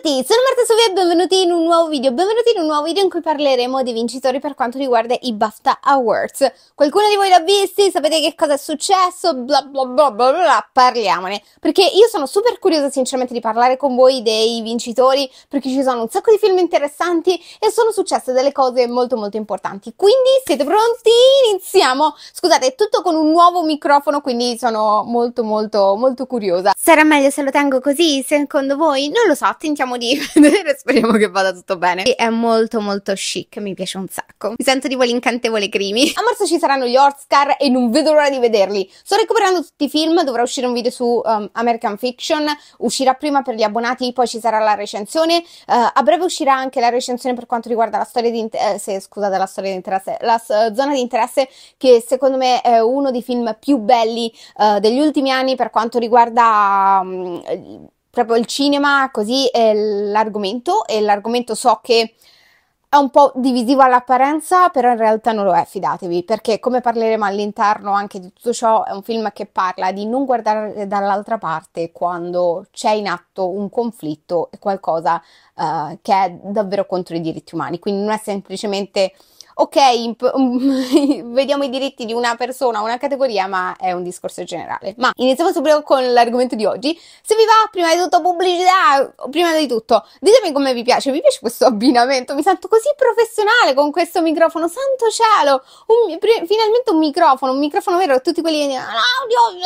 tutti, sono Marta Sovia e benvenuti in un nuovo video. Benvenuti in un nuovo video in cui parleremo dei vincitori per quanto riguarda i BAFTA Awards. Qualcuno di voi l'ha visti? Sapete che cosa è successo? Bla bla bla bla bla, parliamone. Perché io sono super curiosa sinceramente di parlare con voi dei vincitori, perché ci sono un sacco di film interessanti e sono successe delle cose molto molto importanti. Quindi siete pronti? Iniziamo! Scusate, è tutto con un nuovo microfono, quindi sono molto molto molto curiosa. Sarà meglio se lo tengo così, secondo voi? Non lo so, tentiamo speriamo di vedere, speriamo che vada tutto bene. E è molto molto chic, mi piace un sacco. Mi sento tipo l'incantevole Crimi. A marzo ci saranno gli Oscar e non vedo l'ora di vederli. Sto recuperando tutti i film, dovrà uscire un video su um, American Fiction, uscirà prima per gli abbonati, poi ci sarà la recensione. Uh, a breve uscirà anche la recensione per quanto riguarda la storia di interesse, eh, scusate, la storia di interesse, la uh, zona di interesse che secondo me è uno dei film più belli uh, degli ultimi anni per quanto riguarda um, proprio il cinema, così è l'argomento e l'argomento so che è un po' divisivo all'apparenza, però in realtà non lo è, fidatevi, perché come parleremo all'interno anche di tutto ciò, è un film che parla di non guardare dall'altra parte quando c'è in atto un conflitto e qualcosa uh, che è davvero contro i diritti umani, quindi non è semplicemente ok, vediamo i diritti di una persona una categoria, ma è un discorso generale. Ma iniziamo subito con l'argomento di oggi. Se vi va, prima di tutto pubblicità, prima di tutto, ditemi come vi piace, vi piace questo abbinamento? Mi sento così professionale con questo microfono, santo cielo! Un, pre, finalmente un microfono, un microfono vero, tutti quelli che dicono, l'audio,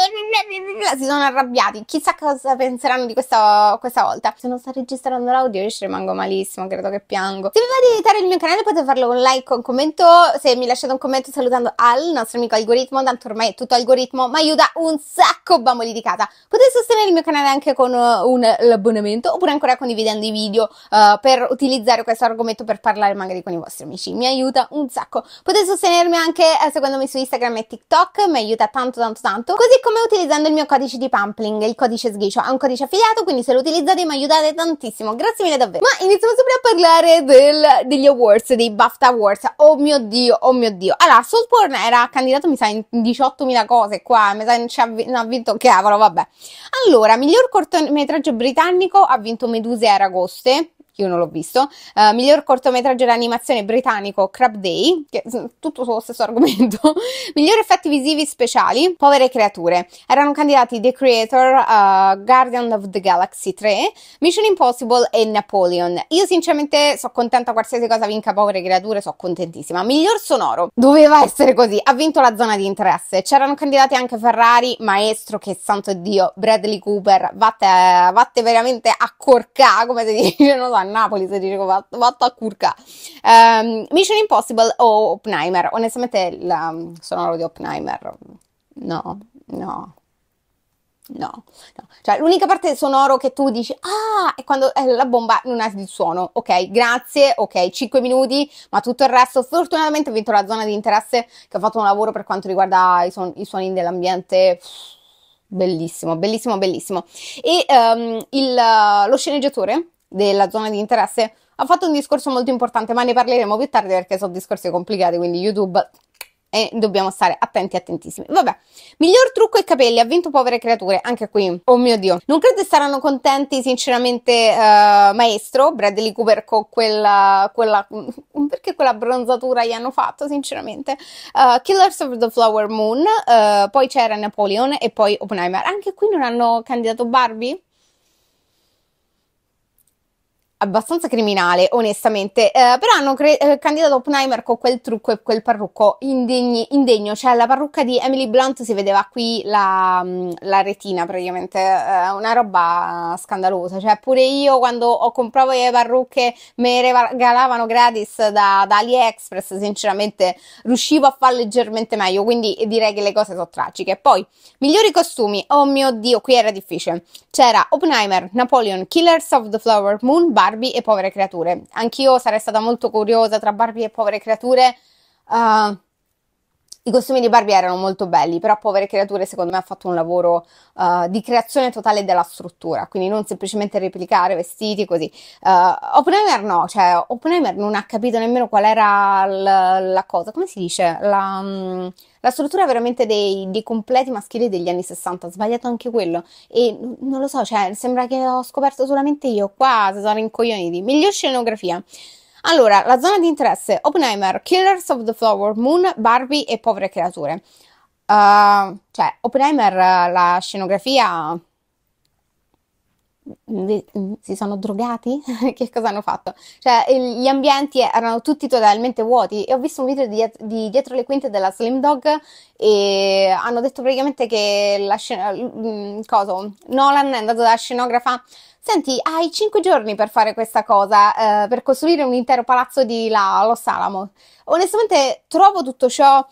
ah, si sono arrabbiati, chissà cosa penseranno di questa, questa volta. Se non sta registrando l'audio io ci rimango malissimo, credo che piango. Se vi va di aiutare il mio canale potete farlo con like, con commento, commento, se mi lasciate un commento salutando Al, nostro amico algoritmo, tanto ormai è tutto algoritmo, mi aiuta un sacco bamboli di casa. Potete sostenere il mio canale anche con uh, un abbonamento oppure ancora condividendo i video uh, per utilizzare questo argomento per parlare magari con i vostri amici. Mi aiuta un sacco. Potete sostenermi anche uh, eh, seguendomi su Instagram e TikTok, mi aiuta tanto tanto tanto, così come utilizzando il mio codice di Pumpling, il codice sghicio. Ha un codice affiliato, quindi se lo utilizzate mi aiutate tantissimo. Grazie mille davvero. Ma iniziamo subito a parlare del, degli awards, dei BAFTA Awards. Oh, Oh mio Dio, oh mio Dio. Allora, Soulporn era candidato, mi sa, in 18.000 cose qua, mi sa, non, ci ha, non ha vinto, cavolo, vabbè. Allora, miglior cortometraggio britannico ha vinto Meduse e Aragoste, io non l'ho visto. Uh, miglior cortometraggio d'animazione britannico Crab Day, che tutto sullo stesso argomento. miglior effetti visivi speciali, Povere creature. Erano candidati The Creator, uh, Guardian of the Galaxy 3, Mission Impossible e Napoleon. Io sinceramente sono contenta qualsiasi cosa vinca Povere creature, sono contentissima. Miglior sonoro, doveva essere così, ha vinto la zona di interesse. C'erano candidati anche Ferrari, Maestro, che santo Dio, Bradley Cooper, vatte, vatte veramente a corca, come si dice, non lo so Napoli se dice vatta a curca. Um, ehm, Mission Impossible o Oppenheimer? Onestamente il sonoro di Oppenheimer, no, no. No, no, cioè l'unica parte sonoro che tu dici, ah, è quando eh, la bomba non ha il suono, ok, grazie, ok, 5 minuti, ma tutto il resto, fortunatamente ho vinto la zona di interesse che ha fatto un lavoro per quanto riguarda i, suon- i suoni dell'ambiente, bellissimo, bellissimo, bellissimo. E um, il, lo sceneggiatore della zona di interesse, ha fatto un discorso molto importante, ma ne parleremo più tardi perché sono discorsi complicati, quindi YouTube e dobbiamo stare attenti attentissimi. Vabbè, miglior trucco ai capelli, ha vinto Povere Creature, anche qui, oh mio Dio. Non credo saranno contenti sinceramente uh, Maestro, Bradley Cooper con quella, quella, perché quella bronzatura gli hanno fatto sinceramente, uh, Killers of the Flower Moon, uh, poi c'era Napoleon e poi Oppenheimer. Anche qui non hanno candidato Barbie? abbastanza criminale, onestamente. Eh, però hanno cre- eh, candidato Oppenheimer con quel trucco e quel parrucco indegni- indegno. Cioè, la parrucca di Emily Blunt si vedeva qui la, mm, la retina, praticamente. Eh, una roba scandalosa. Cioè, pure io quando ho compravo le parrucche me le regalavano gratis da, da AliExpress, sinceramente riuscivo a fare leggermente meglio. Quindi direi che le cose sono tragiche. Poi, migliori costumi. Oh mio Dio, qui era difficile. C'era Oppenheimer, Napoleon, Killers of the Flower Moon, Barbie e povere creature. Anch'io sarei stata molto curiosa tra Barbie e povere creature. Uh, i costumi di Barbie erano molto belli, però Povere Creature secondo me ha fatto un lavoro uh, di creazione totale della struttura, quindi non semplicemente replicare vestiti così. Uh, Oppenheimer no, cioè Oppenheimer non ha capito nemmeno qual era la, la cosa, come si dice? La, um, la struttura veramente dei, dei, completi maschili degli anni 60, ha sbagliato anche quello. E non lo so, cioè, sembra che ho scoperto solamente io, qua si sono incoglioniti. Miglior scenografia. Allora, la zona di interesse, Oppenheimer, Killers of the Flower Moon, Barbie e Povere Creature. Uh, cioè, Oppenheimer, la scenografia... Mm, mm, si sono drogati? che cosa hanno fatto? Cioè, gli ambienti erano tutti totalmente vuoti e ho visto un video di, di dietro le quinte della Slim Dog e hanno detto praticamente che la scena... Mm, cosa? Nolan è andato dalla scenografa senti, hai 5 giorni per fare questa cosa, eh, per costruire un intero palazzo di là, Los Alamos. Onestamente trovo tutto ciò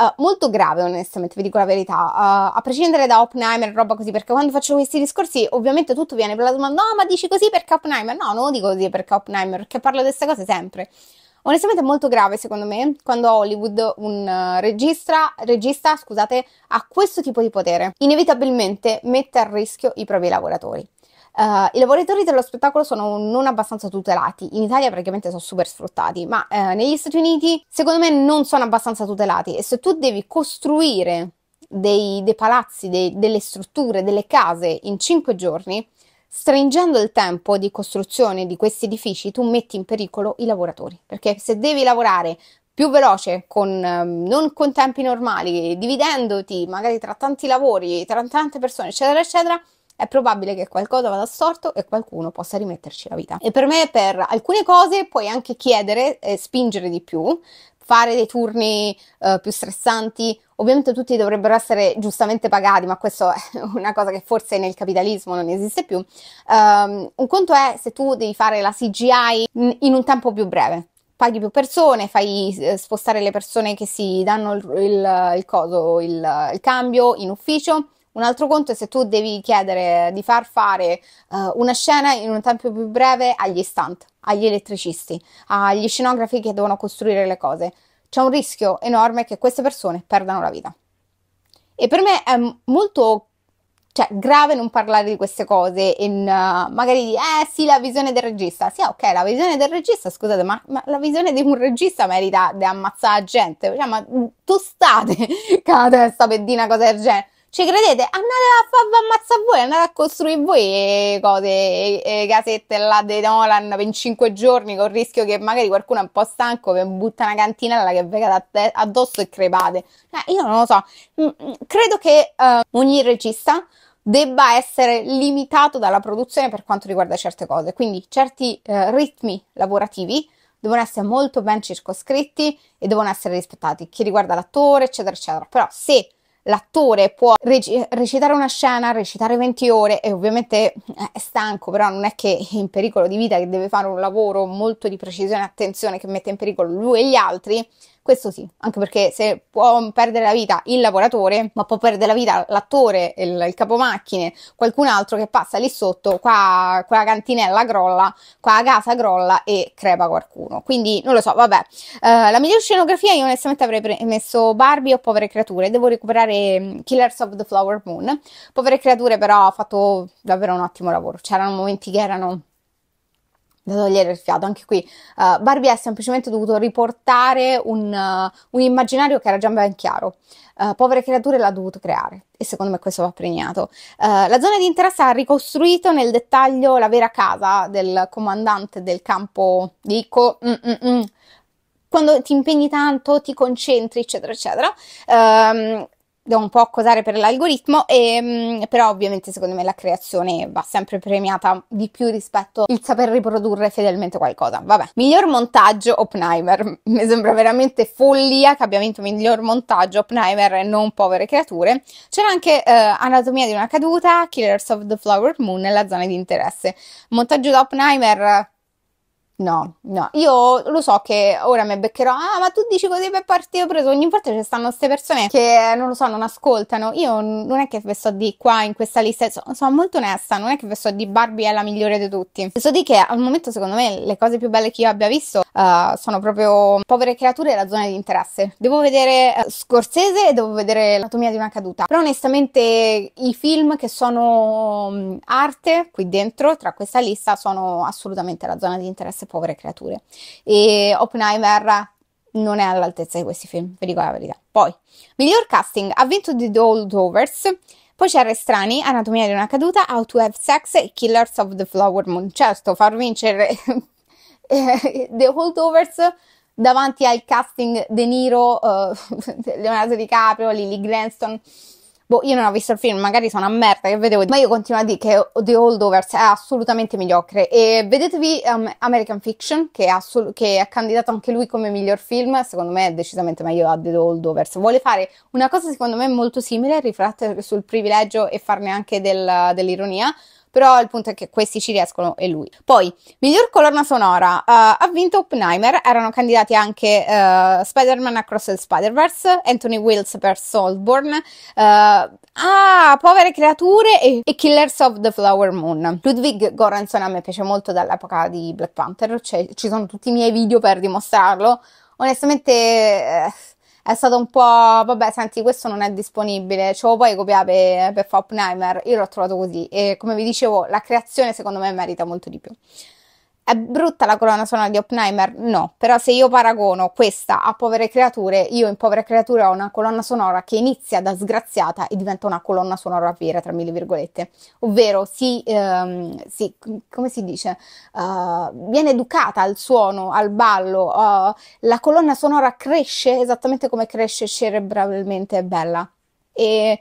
Uh, molto grave, onestamente, vi dico la verità. Uh, a prescindere da Oppenheimer e roba così, perché quando faccio questi discorsi, ovviamente tutto viene per la domanda, No, ma dici così perché Oppenheimer? No, non lo dico così perché Oppenheimer, perché parlo di queste cose sempre. Onestamente è molto grave, secondo me, quando a Hollywood un eh, regista, regista scusate, ha questo tipo di potere. Inevitabilmente mette a rischio i propri lavoratori. Uh, I lavoratori dello spettacolo sono non abbastanza tutelati, in Italia praticamente sono super sfruttati, ma uh, negli Stati Uniti secondo me non sono abbastanza tutelati e se tu devi costruire dei, dei palazzi, dei, delle strutture, delle case in 5 giorni, stringendo il tempo di costruzione di questi edifici, tu metti in pericolo i lavoratori, perché se devi lavorare più veloce, con, ehm, non con tempi normali, dividendoti magari tra tanti lavori, tra tante persone, eccetera, eccetera, è probabile che qualcosa vada storto e qualcuno possa rimetterci la vita. E per me, per alcune cose, puoi anche chiedere e spingere di più, fare dei turni uh, più stressanti. Ovviamente tutti dovrebbero essere giustamente pagati, ma questa è una cosa che forse nel capitalismo non esiste più. Um, un conto è se tu devi fare la CGI in un tempo più breve. Paghi più persone, fai eh, spostare le persone che si danno il, il, il coso, il, il cambio in ufficio un altro conto è se tu devi chiedere di far fare uh, una scena in un tempo più breve agli stunt, agli elettricisti, agli scenografi che devono costruire le cose. C'è un rischio enorme che queste persone perdano la vita. E per me è molto cioè, grave non parlare di queste cose e uh, magari di, eh sì, la visione del regista. Sì, ok, la visione del regista, scusate, ma, ma la visione di un regista merita di ammazzare la gente. Cioè, ma mm, tostate con la testa per dire una cosa del genere. Ci credete? Andate a farvi ammazzare voi, andate a costruire voi eh, cose, eh, eh, casette là dei Nolan per 5 giorni con il rischio che magari qualcuno è un po' stanco vi butta una cantinella che vi addosso e crepate. Eh, io non lo so. Mm, mm, credo che uh, ogni regista debba essere limitato dalla produzione per quanto riguarda certe cose, quindi certi uh, ritmi lavorativi devono essere molto ben circoscritti e devono essere rispettati, chi riguarda l'attore, eccetera, eccetera. Però se l'attore può rec- recitare una scena, recitare 20 ore e ovviamente eh, è stanco, però non è che è in pericolo di vita, che deve fare un lavoro molto di precisione e attenzione che mette in pericolo lui e gli altri, questo sì, anche perché se può perdere la vita il lavoratore, ma può perdere la vita l'attore, il, il capomacchine, qualcun altro che passa lì sotto, qua, qua la cantinella crolla, qua la casa crolla e crepa qualcuno. Quindi non lo so, vabbè. Uh, la miglior scenografia io onestamente avrei pre- messo Barbie o Povere Creature, devo recuperare mm, Killers of the Flower Moon. Povere Creature però ha fatto davvero un ottimo lavoro, c'erano momenti che erano da togliere il fiato. Anche qui uh, Barbie ha semplicemente dovuto riportare un, uh, un, immaginario che era già ben chiaro. Uh, povere creature l'ha dovuto creare e secondo me questo va premiato. la zona di interesse ha ricostruito nel dettaglio la vera casa del comandante del campo di Ico. Mm, mm, mm. Quando ti impegni tanto, ti concentri, eccetera, eccetera. Um, un po' cosare per l'algoritmo, e, ehm, però ovviamente secondo me la creazione va sempre premiata di più rispetto al saper riprodurre fedelmente qualcosa. Vabbè, miglior montaggio Oppenheimer, mi sembra veramente follia che abbia vinto miglior montaggio Oppenheimer e non Povere Creature. C'era anche eh, Anatomia di una caduta, Killers of the Flower Moon e La zona di interesse. Montaggio da Oppenheimer No, no, io lo so che ora mi beccherò, ah, ma tu dici così per partito preso, ogni volta ci stanno queste persone che non lo so, non ascoltano. Io non è che ve sto di qua in questa lista, sono, sono molto onesta, non è che ve sto di Barbie è la migliore di tutti. So di che al momento secondo me le cose più belle che io abbia visto uh, sono proprio povere creature e la zona di interesse. Devo vedere uh, Scorsese e devo vedere l'atomia di una caduta. Però onestamente i film che sono mm, arte qui dentro, tra questa lista, sono assolutamente la zona di interesse povere creature. E Oppenheimer non è all'altezza di questi film, vi dico la verità. Poi, miglior casting, ha vinto The Holdovers, poi c'è Restrani, Anatomia di una caduta, How to Have Sex e Killers of the Flower Moon. Certo, far vincere The Holdovers davanti al casting De Niro, uh, Leonardo DiCaprio, Lily Granston boh, io non ho visto il film, magari sono a merda che vedevo, ma io continuo a dire che The Holdovers è assolutamente mediocre. E vedetevi um, American Fiction, che è, assol- che è candidato anche lui come miglior film, secondo me è decisamente meglio a The Holdovers. Vuole fare una cosa secondo me molto simile, riflettere sul privilegio e farne anche del, dell'ironia, però il punto è che questi ci riescono e lui. Poi, miglior colonna sonora, uh, ha vinto Oppenheimer, erano candidati anche uh, Spider-Man Across the Spider-Verse, Anthony Wills per Soulborn, uh, eh, ah, Povere Creature e, e, Killers of the Flower Moon. Ludwig Goranson a me piace molto dall'epoca di Black Panther, cioè, ci sono tutti i miei video per dimostrarlo, onestamente... Eh, è stato un po', vabbè, senti, questo non è disponibile, ce lo puoi copiare per, per Fopnheimer, io l'ho trovato così e come vi dicevo, la creazione secondo me merita molto di più. È brutta la colonna sonora di Oppenheimer? No, però se io paragono questa a Povere Creature, io in Povere Creature ho una colonna sonora che inizia da sgraziata e diventa una colonna sonora vera, tra mille virgolette, ovvero si, ehm, si come si dice, uh, viene educata al suono, al ballo, uh, la colonna sonora cresce esattamente come cresce cerebralmente, è bella. E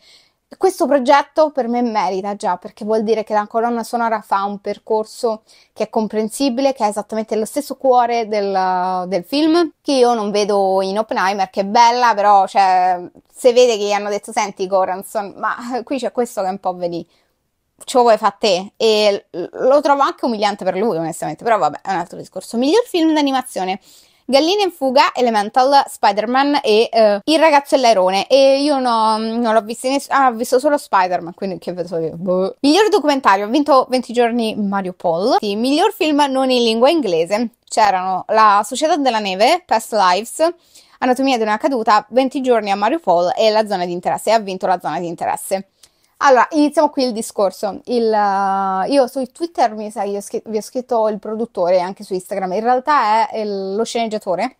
questo progetto per me merita già perché vuol dire che la colonna sonora fa un percorso che è comprensibile, che è esattamente lo stesso cuore del, del film che io non vedo in Oppenheimer, che è bella, però cioè, se vede che gli hanno detto senti Goranson, ma qui c'è questo che è un po' vedi, ce lo vuoi fa te e lo trovo anche umiliante per lui onestamente, però vabbè è un altro discorso. Miglior film d'animazione. Gallina in fuga, Elemental, Spider-Man e uh, Il ragazzo e l'airone. E io no, non l'ho visto, nessuno, ah, ho visto solo Spider-Man, quindi che vedo io. Boh. Miglior documentario, ha vinto 20 giorni Mario Paul. Sì, miglior film non in lingua inglese. C'erano La società della neve, Past Lives, Anatomia di una caduta, 20 giorni a Mario Paul e La zona di interesse. E ha vinto La zona di interesse. Allora, iniziamo qui il discorso. Il, uh, io su Twitter mi sa, io vi ho scritto il produttore anche su Instagram, in realtà è il, lo sceneggiatore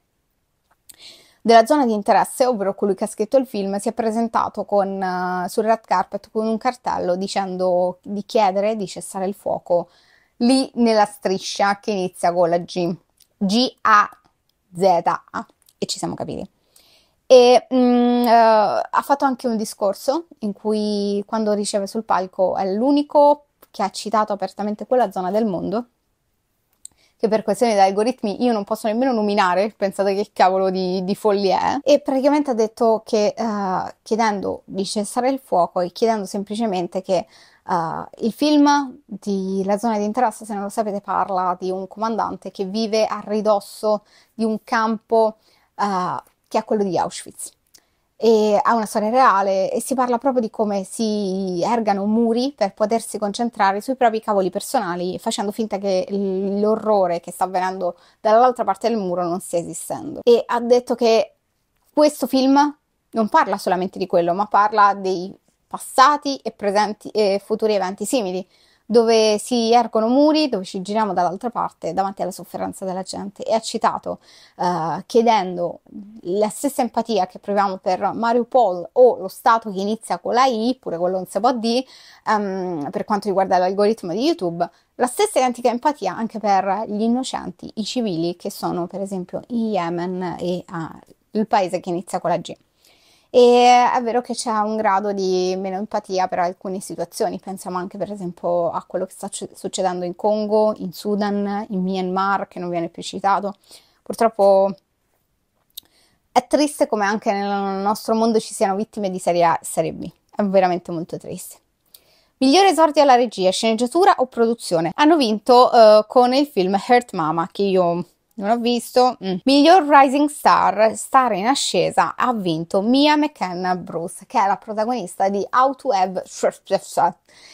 della zona di interesse, ovvero colui che ha scritto il film, si è presentato con, uh, sul red carpet con un cartello dicendo di chiedere di cessare il fuoco lì nella striscia che inizia con la G. G-A-Z-A. E ci siamo capiti. E mh, mm, eh, ha fatto anche un discorso in cui quando riceve sul palco è l'unico che ha citato apertamente quella zona del mondo che per questioni di algoritmi io non posso nemmeno nominare, pensate che cavolo di, di follia è. Eh. E praticamente ha detto che uh, chiedendo di cessare il fuoco e chiedendo semplicemente che uh, il film di La zona di interesse, se non lo sapete, parla di un comandante che vive a ridosso di un campo uh, che è quello di Auschwitz. E ha una storia reale e si parla proprio di come si ergano muri per potersi concentrare sui propri cavoli personali, facendo finta che l'orrore che sta avvenendo dall'altra parte del muro non stia esistendo. E ha detto che questo film non parla solamente di quello, ma parla dei passati e, presenti, e futuri eventi simili dove si ergono muri, dove ci giriamo dall'altra parte davanti alla sofferenza della gente e ha citato uh, eh, chiedendo la stessa empatia che proviamo per Mariupol o lo Stato che inizia con la I, pure quello non si può D, um, ehm, per quanto riguarda l'algoritmo di YouTube, la stessa identica empatia anche per gli innocenti, i civili che sono per esempio in Yemen e uh, il paese che inizia con la G. E è vero che c'è un grado di meno empatia per alcune situazioni, pensiamo anche per esempio a quello che sta succedendo in Congo, in Sudan, in Myanmar, che non viene più citato. Purtroppo è triste come anche nel nostro mondo ci siano vittime di serie A e serie B, è veramente molto triste. Migliore esordio alla regia, sceneggiatura o produzione? Hanno vinto uh, con il film Hurt Mama, che io non ho visto. Mm. Miglior Rising Star, star in ascesa, ha vinto Mia McKenna Bruce, che è la protagonista di How to Have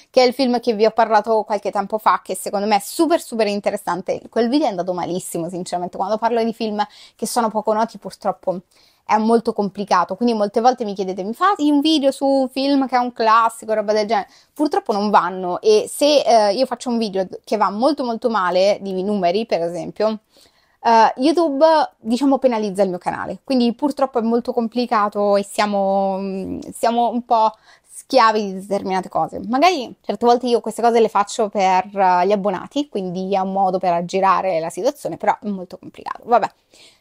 che è il film che vi ho parlato qualche tempo fa, che secondo me è super super interessante. Quel video è andato malissimo, sinceramente. Quando parlo di film che sono poco noti, purtroppo è molto complicato. Quindi molte volte mi chiedete: mi fai un video su un film che è un classico, roba del genere? Purtroppo non vanno. E se eh, io faccio un video che va molto molto male, di numeri, per esempio uh, YouTube diciamo penalizza il mio canale, quindi purtroppo è molto complicato e siamo, mm, siamo un po' schiavi di determinate cose. Magari certe volte io queste cose le faccio per eh, gli abbonati, quindi è un modo per aggirare la situazione, però è molto complicato. Vabbè.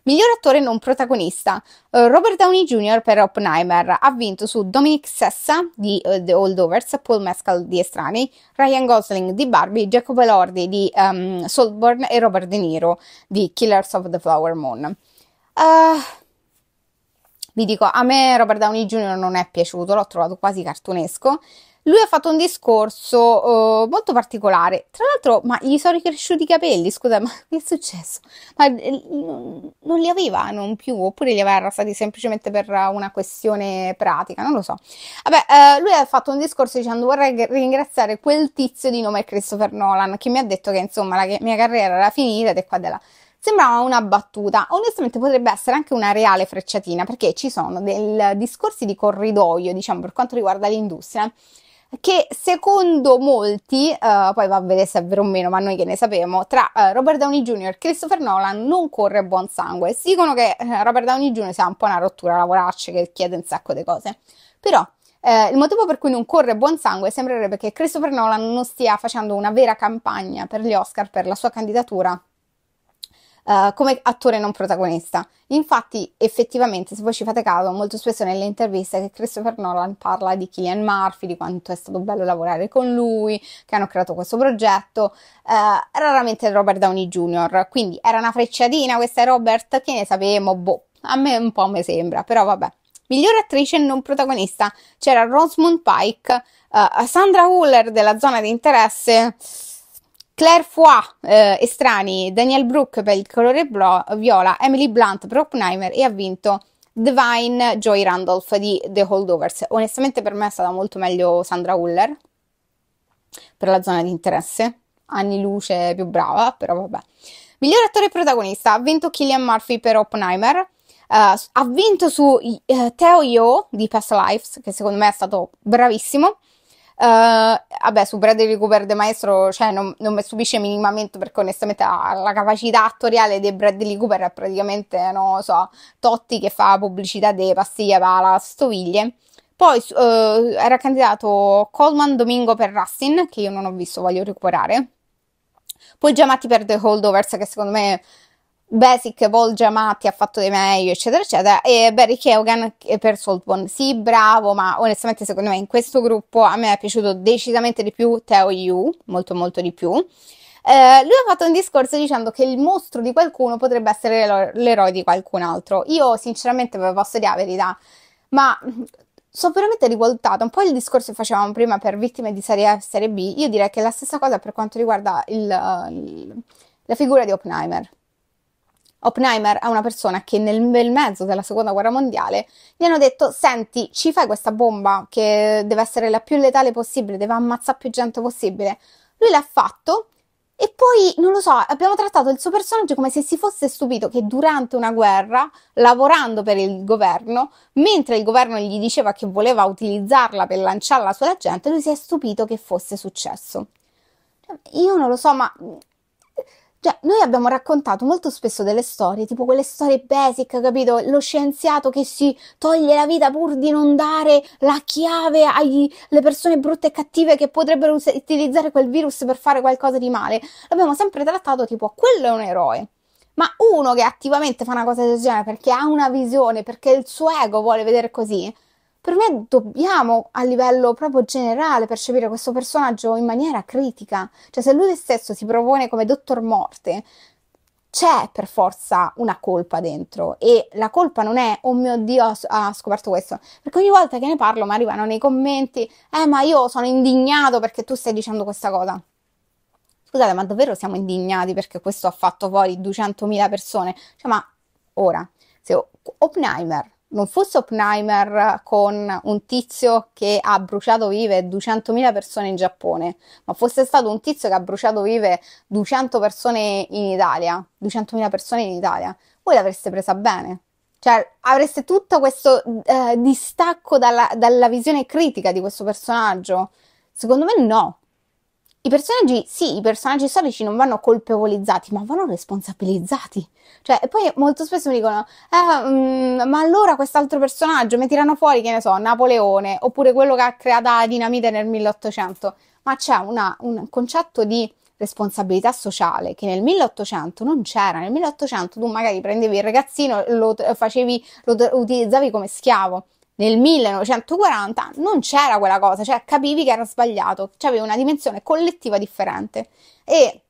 Miglior attore non protagonista. Eh, Robert Downey Jr. per Oppenheimer ha vinto su Dominic Sessa di uh, The Holdovers, Paul Mescal di Estranei, Ryan Gosling di Barbie, Jacob Elordi di um, Saltburn e Robert De Niro di Killers of the Flower Moon. Uh, vi dico, a me Robert Downey Jr. non è piaciuto, l'ho trovato quasi cartunesco. Lui ha fatto un discorso uh, molto particolare. Tra l'altro, ma gli sono ricresciuti i capelli, scusa, ma che è successo? Ma eh, non li aveva non più, oppure li aveva rasati semplicemente per una questione pratica, non lo so. Vabbè, uh, lui ha fatto un discorso dicendo vorrei ringraziare quel tizio di nome Christopher Nolan che mi ha detto che insomma la mia carriera era finita ed è qua della... Sembrava una battuta, onestamente potrebbe essere anche una reale frecciatina perché ci sono dei discorsi di corridoio, diciamo, per quanto riguarda l'industria che secondo molti, uh, poi va a vedere se è vero o meno, ma noi che ne sappiamo, tra uh, Robert Downey Jr. e Christopher Nolan non corre buon sangue. Si dicono che uh, Robert Downey Jr. sia un po' una rottura lavoraccia che chiede un sacco di cose. Però il motivo per cui non corre buon sangue sembrerebbe che Christopher Nolan non stia facendo una vera campagna per gli Oscar per la sua candidatura uh, come attore non protagonista. Infatti, effettivamente, se voi ci fate caso, molto spesso nelle interviste che Christopher Nolan parla di Killian Murphy, di quanto è stato bello lavorare con lui, che hanno creato questo progetto, uh, raramente Robert Downey Jr. Quindi era una frecciatina questa è Robert, che ne sapevamo, boh, a me un po' mi sembra, però vabbè. Migliore attrice non protagonista c'era Rosamund Pike, uh, Sandra Huller della zona di interesse Claire Foy, eh, Estrani, Daniel Brooke per il colore blo- viola, Emily Blunt per Oppenheimer e ha vinto Divine Joy Randolph di The Holdovers. Onestamente per me è stata molto meglio Sandra Huller per la zona di interesse. Anni Luce più brava, però vabbè. Miglior attore protagonista ha vinto Killian Murphy per Oppenheimer. Uh, ha vinto su uh, Theo Yo di Past Lives, che secondo me è stato bravissimo. Uh, vabbè, su Bradley Cooper De Maestro cioè, non, non mi stupisce minimamente perché onestamente la, la capacità attoriale di Bradley Cooper è praticamente, non so, Totti che fa pubblicità dei pastiglie alla stoviglie. Poi uh, era candidato Coleman Domingo per Rustin, che io non ho visto, voglio recuperare. Poi Giamatti per The Holdovers, che secondo me Basic, Volge Giamatti ha fatto dei meglio, eccetera, eccetera, e Barry Keoghan eh, per Saltbone. Sì, bravo, ma onestamente secondo me in questo gruppo a me è piaciuto decisamente di più Teo Yu, molto molto di più. Eh, lui ha fatto un discorso dicendo che il mostro di qualcuno potrebbe essere l'ero- l'eroe di qualcun altro. Io sinceramente ve posso dire la verità, ma sono veramente rivoltata. Un po' il discorso che facevamo prima per vittime di serie A e serie B, io direi che è la stessa cosa per quanto riguarda il, il, la figura di Oppenheimer. Oppenheimer a una persona che nel bel mezzo della seconda guerra mondiale gli hanno detto senti ci fai questa bomba che deve essere la più letale possibile, deve ammazzare più gente possibile. Lui l'ha fatto e poi, non lo so, abbiamo trattato il suo personaggio come se si fosse stupito che durante una guerra, lavorando per il governo, mentre il governo gli diceva che voleva utilizzarla per lanciarla sulla gente, lui si è stupito che fosse successo. Cioè, io non lo so, ma cioè, noi abbiamo raccontato molto spesso delle storie, tipo quelle storie basic, capito? Lo scienziato che si toglie la vita pur di non dare la chiave alle persone brutte e cattive che potrebbero us- utilizzare quel virus per fare qualcosa di male. L'abbiamo sempre trattato tipo, quello è un eroe. Ma uno che attivamente fa una cosa del genere perché ha una visione, perché il suo ego vuole vedere così, per me dobbiamo a livello proprio generale percepire questo personaggio in maniera critica, cioè se lui stesso si propone come dottor morte, c'è per forza una colpa dentro e la colpa non è oh mio dio ha scoperto questo, perché ogni volta che ne parlo mi arrivano nei commenti eh ma io sono indignato perché tu stai dicendo questa cosa. Scusate, ma davvero siamo indignati perché questo ha fatto fuori 200.000 persone? Cioè, ma ora, se Oppenheimer non fosse Oppenheimer con un tizio che ha bruciato vive 200.000 persone in Giappone, ma fosse stato un tizio che ha bruciato vive 200 persone in Italia, 200.000 persone in Italia, voi l'avreste presa bene. Cioè, avreste tutto questo eh, distacco dalla, dalla visione critica di questo personaggio? Secondo me no, i personaggi, sì, i personaggi storici non vanno colpevolizzati, ma vanno responsabilizzati. Cioè, e poi molto spesso mi dicono, eh, mh, mm, ma allora quest'altro personaggio, mi tirano fuori, che ne so, Napoleone, oppure quello che ha creato la dinamite nel 1800. Ma c'è una, un concetto di responsabilità sociale che nel 1800 non c'era. Nel 1800 tu magari prendevi il ragazzino, lo, facevi, lo utilizzavi come schiavo nel 1940 non c'era quella cosa, cioè capivi che era sbagliato, c'aveva una dimensione collettiva differente. E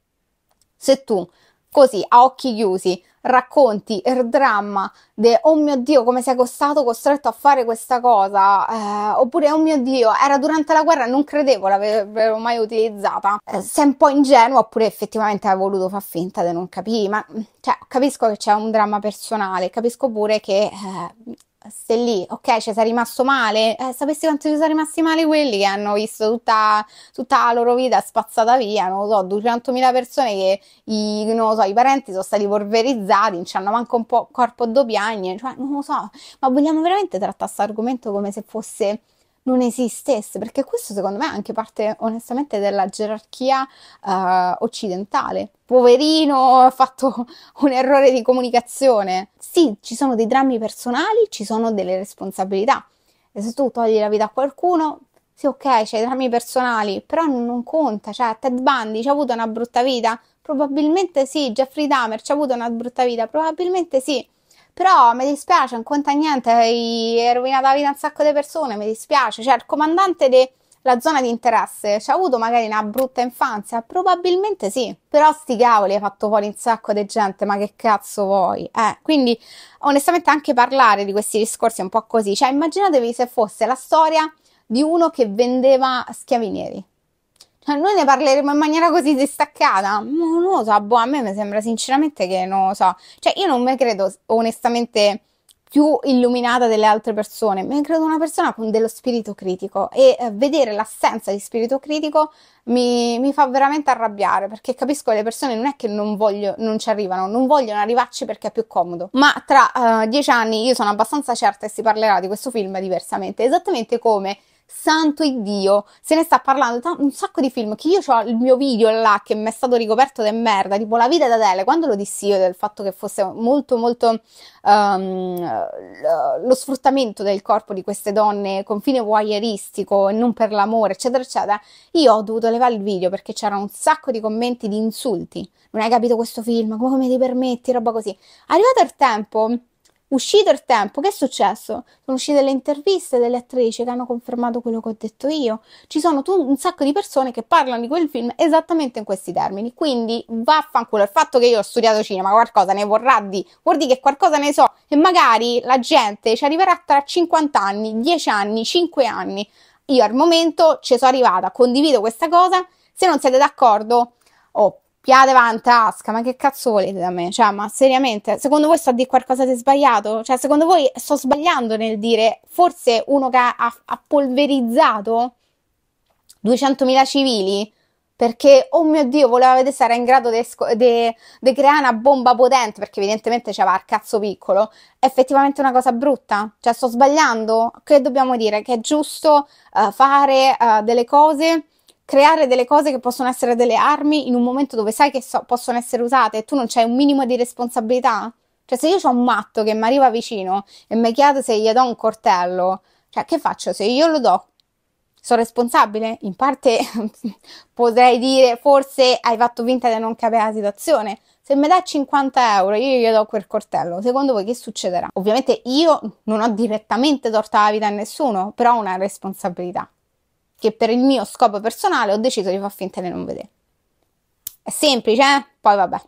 se tu così a occhi chiusi racconti il dramma di oh mio dio come sei stato costretto a fare questa cosa eh, oppure oh mio dio era durante la guerra e non credevo l'avevo mai utilizzata eh, sei un po' ingenuo oppure effettivamente hai voluto far finta di non capire ma cioè, capisco che c'è un dramma personale capisco pure che eh, stai lì, ok, ci sei rimasto male, eh, sapessi quanto ci sono rimasti male quelli che hanno visto tutta, tutta la loro vita spazzata via, non lo so, 200.000 persone che i, so, i parenti sono stati polverizzati, non hanno manco un po' corpo do piagne, cioè non lo so, ma vogliamo veramente trattare questo argomento come se fosse non esistesse, perché questo secondo me è anche parte onestamente della gerarchia uh, occidentale. Poverino, ha fatto un errore di comunicazione. Sì, ci sono dei drammi personali, ci sono delle responsabilità. E se tu togli la vita a qualcuno, sì, ok, c'hai drammi personali, però non conta, cioè Ted Bundy ci ha avuto una brutta vita? Probabilmente sì, Jeffrey Dahmer ci ha avuto una brutta vita, probabilmente sì, però mi dispiace, non conta niente, hai rovinato la vita a un sacco di persone, mi dispiace. Cioè, il comandante della zona di interesse ci ha avuto magari una brutta infanzia? Probabilmente sì. Però sti cavoli, hai fatto fuori un sacco di gente, ma che cazzo vuoi? Eh, quindi, onestamente, anche parlare di questi discorsi è un po' così. Cioè, immaginatevi se fosse la storia di uno che vendeva schiavi neri cioè, noi ne parleremo in maniera così distaccata. Non lo so, boh, a me mi sembra sinceramente che non lo so. Cioè, io non mi credo onestamente più illuminata delle altre persone, mi credo una persona con dello spirito critico e eh, vedere l'assenza di spirito critico mi, mi, fa veramente arrabbiare perché capisco che le persone non è che non, voglio, non ci arrivano, non vogliono arrivarci perché è più comodo. Ma tra uh, dieci anni io sono abbastanza certa che si parlerà di questo film diversamente, esattamente come santo Dio, se ne sta parlando t- un sacco di film, che io ho il mio video là che mi è stato ricoperto di merda, tipo La vita da Adele, quando lo dissi io del fatto che fosse molto molto um, lo sfruttamento del corpo di queste donne con fine voyeuristico e non per l'amore, eccetera, eccetera, io ho dovuto levare il video perché c'era un sacco di commenti di insulti, non hai capito questo film, come, come ti permetti, roba così. Arrivato il tempo Uscito il tempo, che è successo? Sono uscite le interviste delle attrici che hanno confermato quello che ho detto io. Ci sono tu, un sacco di persone che parlano di quel film esattamente in questi termini. Quindi vaffanculo, il fatto che io ho studiato cinema, qualcosa ne vorrà di, vuol dire che qualcosa ne so e magari la gente ci arriverà tra 50 anni, 10 anni, 5 anni. Io al momento ci sono arrivata, condivido questa cosa, se non siete d'accordo, oh, piate va in tasca, ma che cazzo volete da me? Cioè, ma seriamente, secondo voi sto a dire qualcosa di sbagliato? Cioè, secondo voi sto sbagliando nel dire forse uno che ha, ha polverizzato 200.000 civili? perché, oh mio Dio, voleva vedere se era in grado di creare una bomba potente, perché evidentemente c'era il cazzo piccolo, è effettivamente una cosa brutta? Cioè, sto sbagliando? Che dobbiamo dire? Che è giusto uh, fare uh, delle cose creare delle cose che possono essere delle armi in un momento dove sai che so, possono essere usate e tu non c'hai un minimo di responsabilità? Cioè, se io ho un matto che mi arriva vicino e mi chiede se gli do un coltello, cioè, che faccio? Se io lo do, sono responsabile? In parte potrei dire, forse hai fatto finta di non capire la situazione. Se mi dà 50 euro, io gli do quel coltello. Secondo voi che succederà? Ovviamente io non ho direttamente torto la vita a nessuno, però ho una responsabilità che per il mio scopo personale ho deciso di far finta di non vedere. È semplice, eh? Poi vabbè.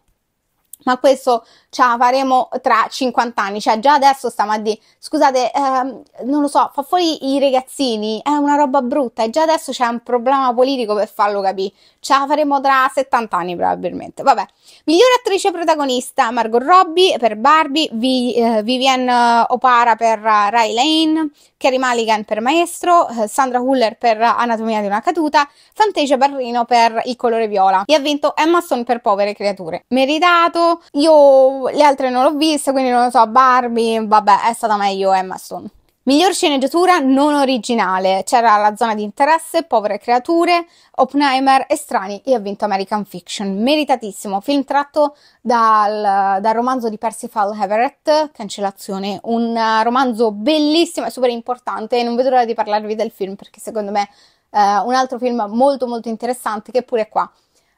Ma questo ce la faremo tra 50 anni, cioè già adesso stiamo a dire, scusate, ehm, non lo so, fa fuori i ragazzini, è una roba brutta e già adesso c'è un problema politico per farlo capire, ce la faremo tra 70 anni probabilmente, vabbè. Migliore attrice protagonista, Margot Robbie per Barbie, Vi, eh, Vivienne eh, Opara per uh, Ray Lane, Carrie Mulligan per Maestro, eh, Sandra Huller per Anatomia di una caduta, Fantasia Barrino per Il colore viola e ha vinto Emma Stone per Povere creature. Meritato, io le altre non l'ho viste, quindi non lo so, Barbie, vabbè, è stata meglio Emma Stone. Miglior sceneggiatura non originale. C'era La zona di interesse, Povere creature, Oppenheimer, e strani e ha vinto American Fiction. Meritatissimo, film tratto dal, dal, romanzo di Percival Everett, Cancellazione. Un romanzo bellissimo e super importante. Non vedo l'ora di parlarvi del film perché secondo me è eh, un altro film molto molto interessante che pure qua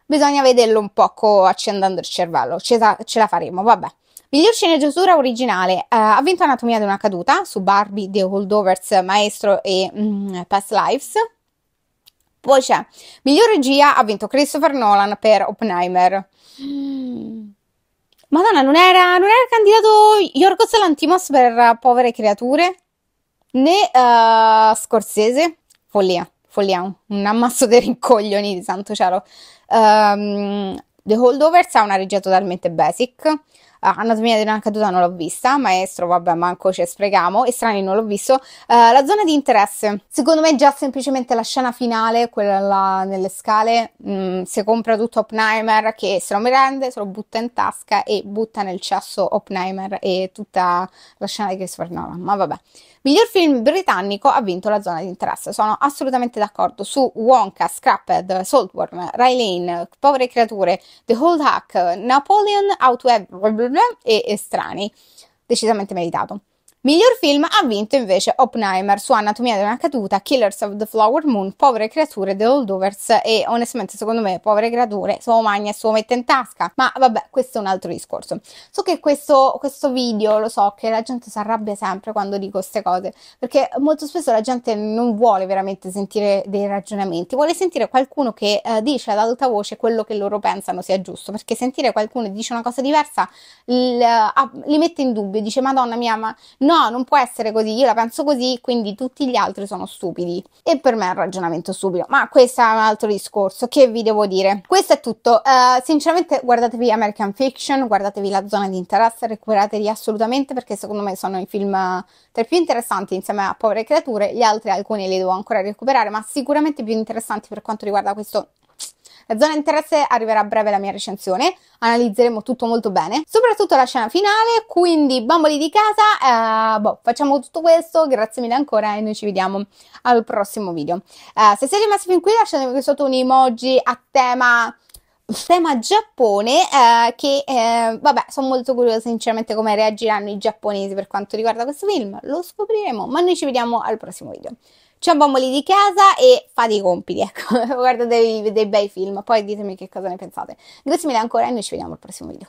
bisogna vederlo un po' accendendo il cervello, ce la, ce la faremo, vabbè. Miglior sceneggiatura originale, eh, ha vinto Anatomia di una caduta su Barbie, The Holdovers, Maestro e mm, Past Lives. Poi c'è miglior regia, ha vinto Christopher Nolan per Oppenheimer. Madonna, non era, non era candidato Yorgos Lantimos per Povere Creature? Né uh, Scorsese? Follia follia, un, ammasso di rincoglioni di santo cielo. Um, ehm, The Holdovers ha una regia totalmente basic, uh, Anatomia di una caduta non l'ho vista, Maestro vabbè manco ci sprechiamo, e strani non l'ho visto, uh, la zona di interesse, secondo me già semplicemente la scena finale, quella là nelle scale, mh, mm, se compra tutto Oppenheimer che se lo rende, se lo butta in tasca e butta nel cesso Oppenheimer e tutta la scena di Christopher Nolan, ma vabbè. Miglior film britannico ha vinto la zona di interesse. Sono assolutamente d'accordo su Wonka, Scrapped, Saltworm, Rylane, Povere creature, The Whole Hack, Napoleon, How to Have tour e strani. Decisamente meritato. Miglior film ha vinto invece Oppenheimer su Anatomia di una caduta, Killers of the Flower Moon, Povere creature, The Holdovers e onestamente secondo me Povere creature, Suo Magna e Suo Mette in tasca, ma vabbè questo è un altro discorso. So che questo, questo video lo so che la gente si arrabbia sempre quando dico queste cose, perché molto spesso la gente non vuole veramente sentire dei ragionamenti, vuole sentire qualcuno che eh, dice ad alta voce quello che loro pensano sia giusto, perché sentire qualcuno che dice una cosa diversa l- a- ah, li mette in dubbio, dice madonna mia ma... Non no, non può essere così, io la penso così, quindi tutti gli altri sono stupidi. E per me è un ragionamento stupido, ma questo è un altro discorso, che vi devo dire? Questo è tutto, uh, sinceramente guardatevi American Fiction, guardatevi la zona di interesse, recuperateli assolutamente perché secondo me sono i film tra i più interessanti insieme a Povere Creature, gli altri alcuni li devo ancora recuperare, ma sicuramente più interessanti per quanto riguarda questo la zona interesse arriverà a breve la mia recensione, analizzeremo tutto molto bene, soprattutto la scena finale, quindi bamboli di casa, eh, boh, facciamo tutto questo, grazie mille ancora e noi ci vediamo al prossimo video. Eh, se siete rimasti fin qui lasciatemi sotto un emoji a tema tema Giappone eh, che eh, vabbè sono molto curiosa sinceramente come reagiranno i giapponesi per quanto riguarda questo film lo scopriremo ma noi ci vediamo al prossimo video c'è un bamboli di casa e fa dei compiti, ecco, guarda dei, dei bei film, poi ditemi che cosa ne pensate. Grazie mille ancora e noi ci vediamo al prossimo video.